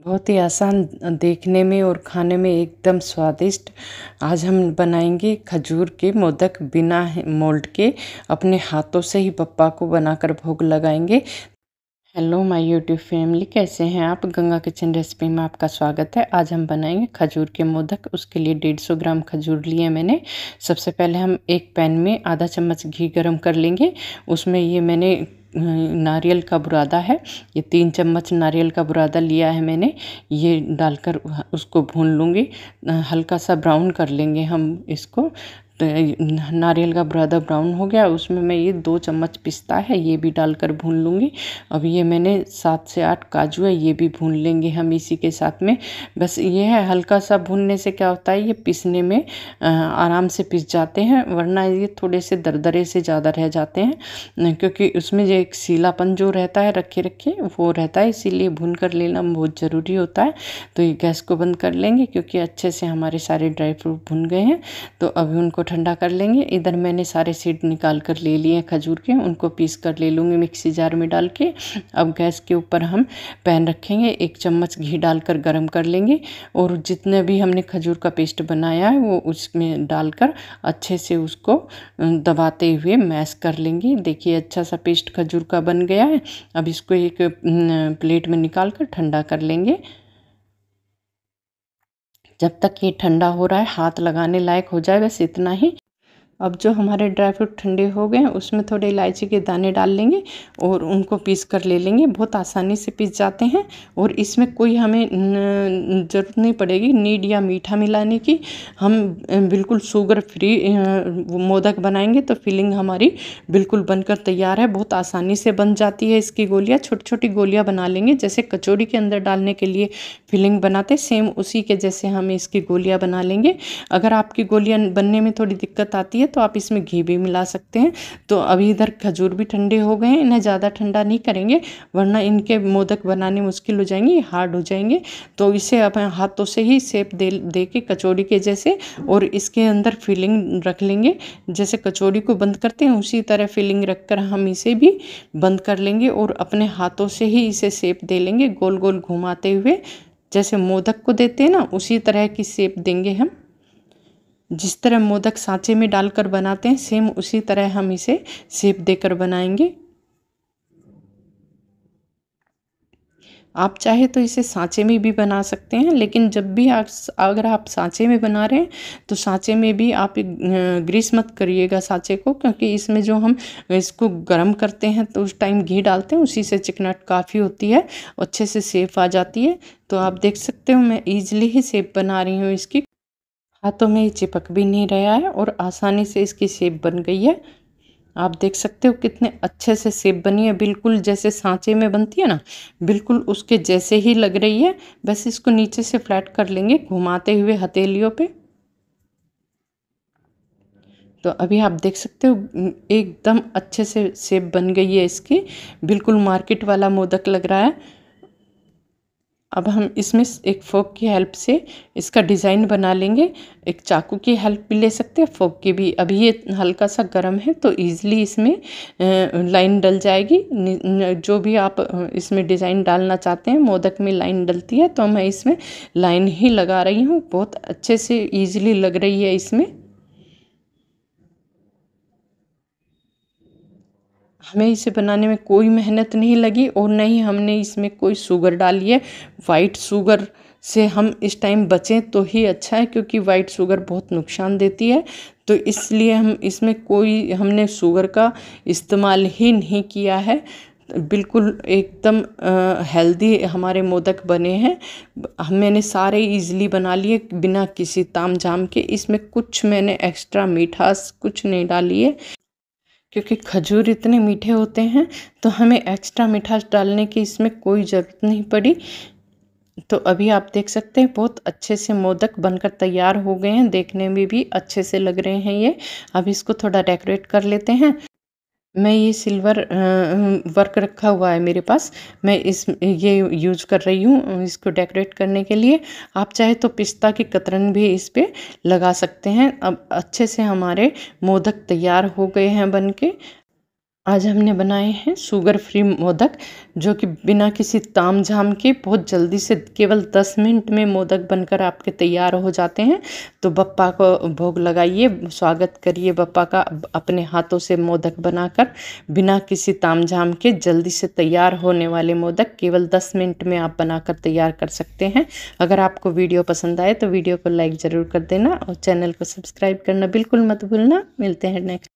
बहुत ही आसान देखने में और खाने में एकदम स्वादिष्ट आज हम बनाएंगे खजूर के मोदक बिना मोल्ड के अपने हाथों से ही पप्पा को बनाकर भोग लगाएंगे हेलो माय यूट्यूब फैमिली कैसे हैं आप गंगा किचन रेसिपी में आपका स्वागत है आज हम बनाएंगे खजूर के मोदक उसके लिए डेढ़ सौ ग्राम खजूर लिए मैंने सबसे पहले हम एक पैन में आधा चम्मच घी गरम कर लेंगे उसमें ये मैंने नारियल का बुरादा है ये तीन चम्मच नारियल का बुरादा लिया है मैंने ये डालकर उसको भून लूँगी हल्का सा ब्राउन कर लेंगे हम इसको नारियल का बुरादा ब्राउन हो गया उसमें मैं ये दो चम्मच पिस्ता है ये भी डालकर भून लूँगी अब ये मैंने सात से आठ काजू है ये भी भून लेंगे हम इसी के साथ में बस ये है हल्का सा भूनने से क्या होता है ये पिसने में आराम से पिस जाते हैं वरना ये थोड़े से दरदरे से ज़्यादा रह जाते हैं क्योंकि उसमें जो एक सीलापन जो रहता है रखे रखे वो रहता है इसीलिए भून कर लेना बहुत ज़रूरी होता है तो ये गैस को बंद कर लेंगे क्योंकि अच्छे से हमारे सारे ड्राई फ्रूट भुन गए हैं तो अभी उनको ठंडा कर लेंगे इधर मैंने सारे सीड निकाल कर ले लिए हैं खजूर के उनको पीस कर ले लूँगी मिक्सी जार में डाल के अब गैस के ऊपर हम पैन रखेंगे एक चम्मच घी डालकर गर्म कर लेंगे और जितने भी हमने खजूर का पेस्ट बनाया है वो उसमें डालकर अच्छे से उसको दबाते हुए मैश कर लेंगे देखिए अच्छा सा पेस्ट खजूर का बन गया है अब इसको एक प्लेट में निकाल कर ठंडा कर लेंगे जब तक ये ठंडा हो रहा है हाथ लगाने लायक हो जाए बस इतना ही अब जो हमारे ड्राई फ्रूट ठंडे हो गए उसमें थोड़े इलायची के दाने डाल लेंगे और उनको पीस कर ले लेंगे बहुत आसानी से पीस जाते हैं और इसमें कोई हमें ज़रूरत नहीं पड़ेगी नीड या मीठा मिलाने की हम बिल्कुल शुगर फ्री मोदक बनाएंगे तो फिलिंग हमारी बिल्कुल बनकर तैयार है बहुत आसानी से बन जाती है इसकी गोलियाँ छोटी छोटी गोलियाँ बना लेंगे जैसे कचौड़ी के अंदर डालने के लिए फिलिंग बनाते सेम उसी के जैसे हम इसकी गोलियाँ बना लेंगे अगर आपकी गोलियाँ बनने में थोड़ी दिक्कत आती है तो आप इसमें घी भी मिला सकते हैं तो अभी इधर खजूर भी ठंडे हो गए हैं इन्हें ज़्यादा ठंडा नहीं करेंगे वरना इनके मोदक बनाने मुश्किल हो जाएंगे हार्ड हो जाएंगे तो इसे आप हाथों से ही सेप दे दे के कचौड़ी के जैसे और इसके अंदर फिलिंग रख लेंगे जैसे कचौड़ी को बंद करते हैं उसी तरह फिलिंग रख कर हम इसे भी बंद कर लेंगे और अपने हाथों से ही इसे सेप दे लेंगे गोल गोल घुमाते हुए जैसे मोदक को देते हैं ना उसी तरह की सेप देंगे हम जिस तरह मोदक सांचे में डालकर बनाते हैं सेम उसी तरह हम इसे सेप देकर बनाएंगे आप चाहे तो इसे सांचे में भी बना सकते हैं लेकिन जब भी आप अगर आप सांचे में बना रहे हैं तो सांचे में भी आप ग्रीस मत करिएगा सांचे को क्योंकि इसमें जो हम इसको गर्म करते हैं तो उस टाइम घी डालते हैं उसी से चिकनट काफ़ी होती है अच्छे से सेफ आ जाती है तो आप देख सकते हो मैं ईजिली ही सेफ बना रही हूँ इसकी हाथों में चिपक भी नहीं रहा है और आसानी से इसकी शेप बन गई है आप देख सकते हो कितने अच्छे से सेब बनी है बिल्कुल जैसे सांचे में बनती है ना बिल्कुल उसके जैसे ही लग रही है बस इसको नीचे से फ्लैट कर लेंगे घुमाते हुए हथेलियों पे तो अभी आप देख सकते हो एकदम अच्छे से सेब बन गई है इसकी बिल्कुल मार्केट वाला मोदक लग रहा है अब हम इसमें एक फोक की हेल्प से इसका डिज़ाइन बना लेंगे एक चाकू की हेल्प भी ले सकते हैं फोक की भी अभी ये हल्का सा गर्म है तो ईज़िली इसमें लाइन डल जाएगी जो भी आप इसमें डिज़ाइन डालना चाहते हैं मोदक में लाइन डलती है तो मैं इसमें लाइन ही लगा रही हूँ बहुत अच्छे से ईज़िली लग रही है इसमें हमें इसे बनाने में कोई मेहनत नहीं लगी और न ही हमने इसमें कोई शुगर डाली है वाइट शुगर से हम इस टाइम बचें तो ही अच्छा है क्योंकि वाइट शुगर बहुत नुकसान देती है तो इसलिए हम इसमें कोई हमने शुगर का इस्तेमाल ही नहीं किया है बिल्कुल एकदम हेल्दी हमारे मोदक बने हैं हम मैंने सारे इजीली बना लिए बिना किसी ताम झाम के इसमें कुछ मैंने एक्स्ट्रा मीठास कुछ नहीं डाली है क्योंकि खजूर इतने मीठे होते हैं तो हमें एक्स्ट्रा मिठास डालने की इसमें कोई ज़रूरत नहीं पड़ी तो अभी आप देख सकते हैं बहुत अच्छे से मोदक बनकर तैयार हो गए हैं देखने में भी अच्छे से लग रहे हैं ये अब इसको थोड़ा डेकोरेट कर लेते हैं मैं ये सिल्वर वर्क रखा हुआ है मेरे पास मैं इस ये यूज़ कर रही हूँ इसको डेकोरेट करने के लिए आप चाहे तो पिस्ता के कतरन भी इस पर लगा सकते हैं अब अच्छे से हमारे मोदक तैयार हो गए हैं बनके आज हमने बनाए हैं शुगर फ्री मोदक जो कि बिना किसी ताम झाम के बहुत जल्दी से केवल दस मिनट में मोदक बनकर आपके तैयार हो जाते हैं तो बप्पा को भोग लगाइए स्वागत करिए बप्पा का अपने हाथों से मोदक बनाकर बिना किसी ताम झाम के जल्दी से तैयार होने वाले मोदक केवल दस मिनट में आप बनाकर तैयार कर सकते हैं अगर आपको वीडियो पसंद आए तो वीडियो को लाइक ज़रूर कर देना और चैनल को सब्सक्राइब करना बिल्कुल मत भूलना मिलते हैं नेक्स्ट